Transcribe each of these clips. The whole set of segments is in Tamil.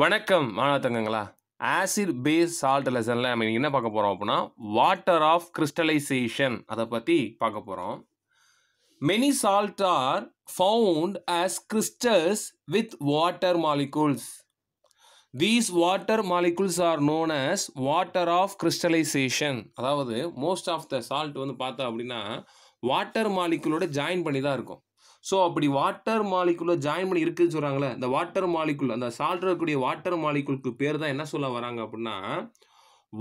வணக்கம் மாணவத்தங்கங்களா ஆசிட் பேஸ் சால்ட் லெசனில் நம்ம என்ன பார்க்க போகிறோம் அப்படின்னா வாட்டர் ஆஃப் கிறிஸ்டலைசேஷன் அதை பற்றி பார்க்க போகிறோம் many salt are found as crystals with water molecules these water molecules are known as water of crystallisation அதாவது மோஸ்ட் ஆஃப் த சால்ட் வந்து பார்த்தோம் அப்படின்னா வாட்டர் மாலிகூலோட ஜாயின் பண்ணி தான் இருக்கும் ஸோ அப்படி வாட்டர் மாலிக்குள்ளே ஜாயின் பண்ணி இருக்குதுன்னு சொல்கிறாங்களே இந்த வாட்டர் மாலிக்குல் அந்த சால்ட் இருக்கக்கூடிய வாட்டர் மாலிக்குளுக்கு பேர் தான் என்ன சொல்ல வராங்க அப்படின்னா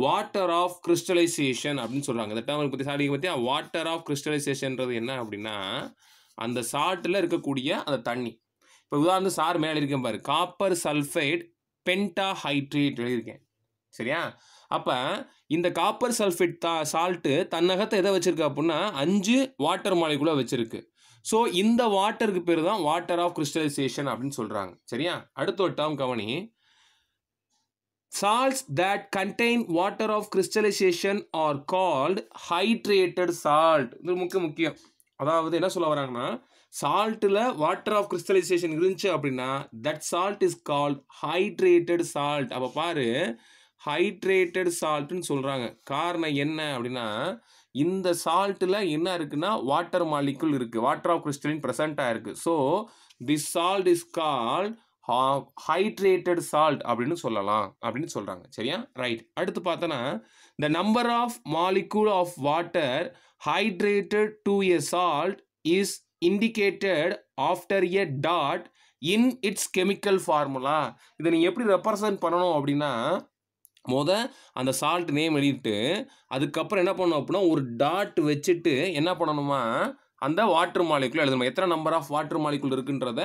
வாட்டர் ஆஃப் கிறிஸ்டலைசேஷன் அப்படின்னு சொல்கிறாங்க இந்த டேர்ம் பற்றி சாடிக்கு பற்றி வாட்டர் ஆஃப் கிறிஸ்டலைசேஷன்றது என்ன அப்படின்னா அந்த சால்ட்டில் இருக்கக்கூடிய அந்த தண்ணி இப்போ உதாரணம் சார் மேலே இருக்கேன் பாரு காப்பர் சல்ஃபைட் ஹைட்ரேட் எழுதியிருக்கேன் சரியா அப்போ இந்த காப்பர் சல்ஃபேட் தா சால்ட்டு தன்னகத்தை எதை வச்சுருக்கு அப்படின்னா அஞ்சு வாட்டர் மாலிக்குள்ளே வச்சுருக்கு ஸோ இந்த வாட்டருக்கு பேர் தான் வாட்டர் ஆஃப் கிறிஸ்டலைசேஷன் அப்படின்னு சொல்கிறாங்க சரியா அடுத்த ஒரு டேம் கவனி salts that contain water of crystallisation are called hydrated salt இது முக்கிய முக்கியம் அதாவது என்ன சொல்ல வராங்கன்னா சால்ட்டில் வாட்டர் ஆஃப் கிறிஸ்டலைசேஷன் இருந்துச்சு அப்படின்னா that salt is called hydrated salt அப்போ பாரு ஹைட்ரேட்டட் சால்ட்டுன்னு சொல்கிறாங்க காரணம் என்ன அப்படின்னா இந்த சால்ட்டில் என்ன இருக்குன்னா வாட்டர் மாலிக்குள் இருக்குது வாட்டர் ஆஃப் கிறிஸ்டலின் ப்ரெசண்ட்டாக இருக்குது so this salt is call hydrated salt அப்படின்னு சொல்லலாம் அப்படின்னு சொல்கிறாங்க சரியா ரைட் அடுத்து பார்த்தோன்னா the number of molecule of water hydrated to a salt is indicated after a dot in its chemical formula இதை நீங்கள் எப்படி ரெப்ரசன்ட் பண்ணணும் அப்படின்னா மொத அந்த சால்ட் நேம் எழுதிட்டு அதுக்கப்புறம் என்ன பண்ணும் அப்படின்னா ஒரு டாட் வச்சுட்டு என்ன பண்ணணுமா அந்த வாட்டர் மாலிக்குள் எழுதணும் எத்தனை நம்பர் ஆஃப் வாட்டர் மாலிக்குள் இருக்குன்றத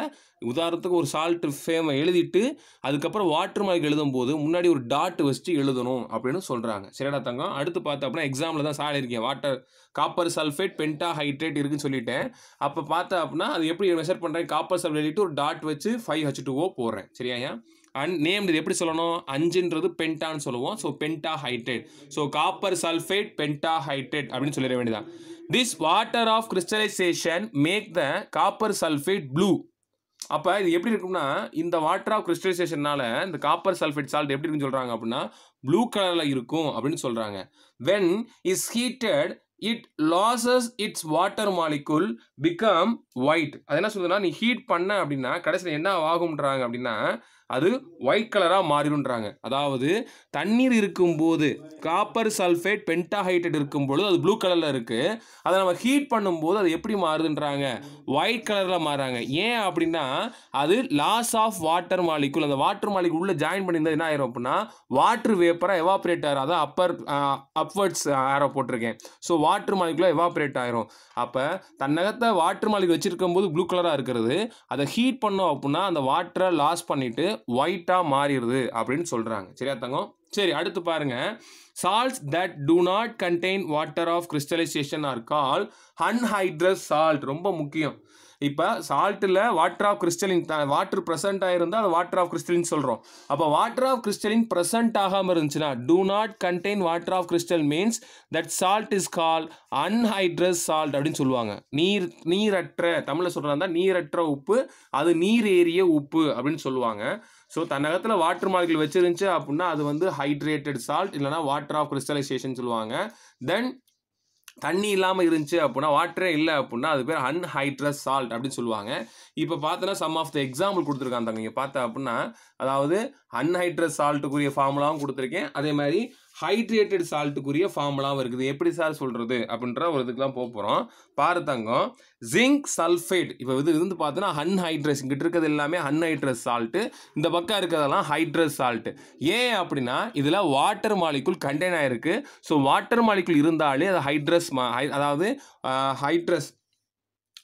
உதாரணத்துக்கு ஒரு சால்ட் ஃபேமை எழுதிட்டு அதுக்கப்புறம் வாட்டர் மாலிக் எழுதும் போது முன்னாடி ஒரு டாட் வச்சுட்டு எழுதணும் அப்படின்னு சொல்கிறாங்க சரிடா தங்கம் அடுத்து பார்த்தோம் அப்படின்னா எக்ஸாமில் தான் சால் இருக்கேன் water copper sulphate pentahydrate இருக்குன்னு சொல்லிட்டேன் அப்போ பார்த்தா அப்படின்னா அது எப்படி மெஷர் பண்ணுறேன் காப்பர் சல்ஃபேட் எழுதிட்டு ஒரு டாட் வச்சு ஃபைவ் ஹெச் ஓ போடுறேன் சரியா அண்ட் நேம்டு எப்படி சொல்லணும் அஞ்சுன்றது பென்டான்னு சொல்லுவோம் so pentahydrate so copper sulphate pentahydrate அப்படின்னு சொல்லிட வேண்டியதான் this water of crystallisation make the copper sulphate blue அப்போ இது எப்படி இருக்கும்னா இந்த வாட்டர் ஆஃப் கிறிஸ்டலைசேஷனால இந்த காப்பர் சல்ஃபேட் சால்ட் எப்படி இருக்குன்னு சொல்கிறாங்க அப்படின்னா ப்ளூ கலரில் இருக்கும் அப்படின்னு சொல்கிறாங்க when is heated it loses its water molecule become white அது என்ன சொல்லுதுன்னா நீ ஹீட் பண்ண அப்படின்னா கடைசியில் என்ன ஆகும்ன்றாங்க அப்படின்னா அது ஒயிட் கலராக மாறிடும்ன்றாங்க அதாவது தண்ணீர் இருக்கும்போது காப்பர் சல்ஃபேட் பென்டாஹைட்ரேட் இருக்கும்பொழுது அது ப்ளூ கலரில் இருக்குது அதை நம்ம ஹீட் பண்ணும்போது அது எப்படி மாறுதுன்றாங்க ஒயிட் கலரில் மாறாங்க ஏன் அப்படின்னா அது லாஸ் ஆஃப் வாட்டர் மாலிக்குல் அந்த வாட்டர் மாலிக்குள் உள்ளே ஜாயின் பண்ணியிருந்தால் என்ன ஆயிரும் அப்படின்னா வாட்டர் வேப்பராக எவாப்ரேட் ஆகிற அதான் அப்பர் அப்வர்ட்ஸ் ஆரோ போட்டிருக்கேன் ஸோ வாட்டர் மாலிக்குள்ளே எவாப்ரேட் ஆயிரும் அப்போ தன்னகத்தை வாட்டர் மாலிக்கு வச்சுருக்கும் போது ப்ளூ கலராக இருக்கிறது அதை ஹீட் பண்ணோம் அப்படின்னா அந்த வாட்டரை லாஸ் பண்ணிவிட்டு ஒயிட்டாக மாறிடுது அப்படின்னு சொல்கிறாங்க சரியா தங்கம் சரி அடுத்து பாருங்க salts that do not contain water of crystallisation are call anhydrous salt ரொம்ப முக்கியம் இப்போ சால்ட்டில் வாட்டர் ஆஃப் கிறிஸ்டலின் வாட்டர் ப்ரெசென்ட் ஆகிருந்தால் அது வாட்டர் ஆஃப் கிறிஸ்டலின் சொல்கிறோம் அப்போ வாட்டர் ஆஃப் கிறிஸ்டலின் ப்ரெசன்ட் ஆகாமல் இருந்துச்சுன்னா do not contain water of crystal means that salt is call anhydrous salt அப்படின்னு சொல்லுவாங்க நீர் நீரற்ற தமிழில் சொல்கிறாங்க நீரற்ற உப்பு அது நீர் ஏறிய உப்பு அப்படின்னு சொல்லுவாங்க ஸோ தன்னகத்தில் வாட்டர் மாலிகள் வச்சிருந்துச்சு அப்படின்னா அது வந்து ஹைட்ரேட்டட் சால்ட் இல்லைனா வாட்டர் ஆஃப் கிறிஸ்டலைசேஷன் சொல்லுவாங்க தென் தண்ணி இல்லாமல் இருந்துச்சு அப்படின்னா வாட்டரே இல்லை அப்படின்னா அது பேர் அன்ஹைட்ரஸ் சால்ட் அப்படின்னு சொல்லுவாங்க இப்போ பார்த்தோன்னா சம் ஆஃப் த எக்ஸாம்பிள் கொடுத்துருக்காங்க இங்கே பார்த்தா அப்படின்னா அதாவது அன்ஹைட்ரஸ் சால்ட்டுக்குரிய ஃபார்முலாவும் கொடுத்துருக்கேன் அதே மாதிரி ஹைட்ரேட்டட் சால்ட்டுக்குரிய ஃபார்முலாவும் இருக்குது எப்படி சார் சொல்கிறது அப்படின்ற ஒரு இதுக்கெலாம் போக போகிறோம் பாரதங்கம் ஜிங்க் சல்ஃபேட் இப்போ இது இருந்து பார்த்தோன்னா அன்ஹைட்ரஸ் இங்கிட்ட இருக்கிறது எல்லாமே ஹன்ஹைட்ரஸ் சால்ட்டு இந்த பக்கம் இருக்கிறதெல்லாம் ஹைட்ரஸ் சால்ட்டு ஏன் அப்படின்னா இதில் வாட்டர் மாலிக்குள் கண்டெய்ன் ஆகிருக்கு ஸோ வாட்டர் மாலிக்குள் இருந்தாலே அது ஹைட்ரஸ் அதாவது ஹைட்ரஸ்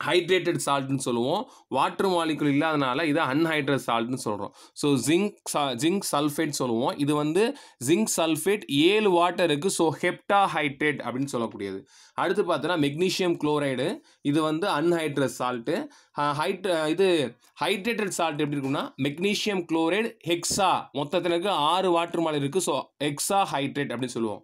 ஹைட்ரேட்டட் சால்ட்னு சொல்லுவோம் வாட்டர் மாலிகுல் இல்லாதனால இதை அன்ஹைட்ரட் சால்ட்னு சொல்கிறோம் ஸோ ஜிங்க் சா ஜிங்க் சல்ஃபேட் சொல்லுவோம் இது வந்து ஜிங்க் சல்ஃபேட் ஏழு வாட்டருக்கு ஸோ ஹெப்டா ஹைட்ரேட் அப்படின்னு சொல்லக்கூடியது அடுத்து பார்த்தோன்னா மெக்னீஷியம் குளோரைடு இது வந்து அன்ஹைட்ரஸ் சால்ட்டு ஹைட் இது ஹைட்ரேட்டட் சால்ட் எப்படி இருக்கும்னா மெக்னீஷியம் குளோரைடு ஹெக்ஸா மொத்தத்தில் இருக்குது ஆறு வாட்டர் மாலை இருக்குது ஸோ ஹெக்ஸா ஹைட்ரேட் அப்படின்னு சொல்லுவோம்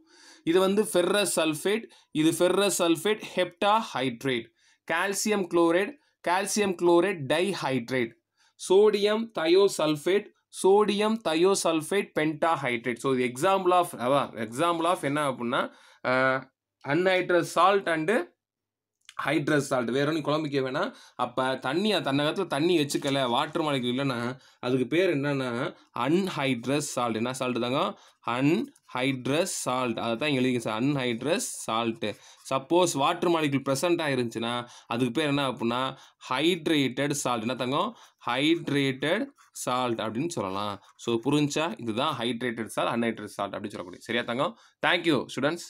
இது வந்து ஃபெர்ரஸ் சல்ஃபேட் இது ferrous sulphate heptahydrate calcium chloride, calcium chloride dihydrate, sodium thiosulfate, sodium thiosulfate pentahydrate. So, the example of, example of என்ன அப்படின்னா anhydrous salt and hydrous salt வேற ஒன்றும் குழம்புக்கே வேணாம் அப்போ தண்ணி தன்னகத்தில் தண்ணி வச்சுக்கல வாட்டர் மாலிக்கு இல்லைன்னா அதுக்கு பேர் என்னென்னா அன்ஹைட்ரஸ் சால்ட் என்ன சால்ட்டு தாங்க அன்ஹைட்ரஸ் சால்ட் அதை தான் எழுதிங்க sir anhydrous salt suppose water molecule ப்ரெசண்ட்டாக இருந்துச்சுன்னா அதுக்கு பேர் என்ன அப்படின்னா ஹைட்ரேட்டட் சால்ட் என்ன தங்கம் ஹைட்ரேட்டட் சால்ட் அப்படின்னு சொல்லலாம் ஸோ புரிஞ்சா இதுதான் ஹைட்ரேட்டட் சால்ட் அன்ஹைட்ரேட் சால்ட் அப்படின்னு சொல்லக்கூடிய சரியா தங்கம் தேங்க்யூ ஸ்டூடெண்ட்ஸ்